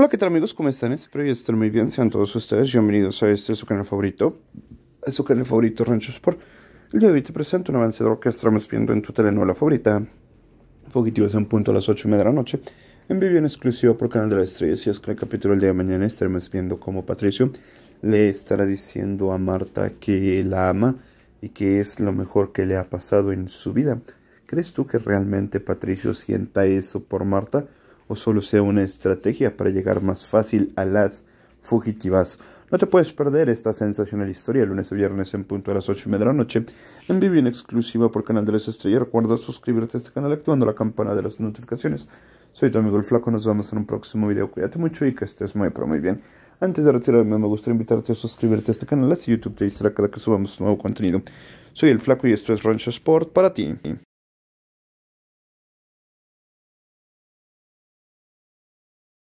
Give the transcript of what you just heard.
Hola, ¿qué tal amigos? ¿Cómo están? Espero que estén muy bien. Sean todos ustedes bienvenidos a este su canal favorito, a su canal favorito Rancho Sport. El día de hoy te presento un avancedor que estaremos viendo en tu telenovela favorita, es en punto a las 8 y media de la noche, en vivo en exclusiva por Canal de la Estrella. Si es que el capítulo del día de mañana estaremos viendo como Patricio le estará diciendo a Marta que la ama y que es lo mejor que le ha pasado en su vida. ¿Crees tú que realmente Patricio sienta eso por Marta? o solo sea una estrategia para llegar más fácil a las fugitivas. No te puedes perder esta sensacional historia lunes y viernes en punto a las 8 y media de la noche en vivo en exclusiva por Canal de las Estrellas. Recuerda suscribirte a este canal activando la campana de las notificaciones. Soy tu amigo el Flaco, nos vemos en un próximo video. Cuídate mucho y que estés muy pero muy bien. Antes de retirarme me gustaría invitarte a suscribirte a este canal así YouTube te dice cada que subamos nuevo contenido. Soy el Flaco y esto es Rancho Sport para ti.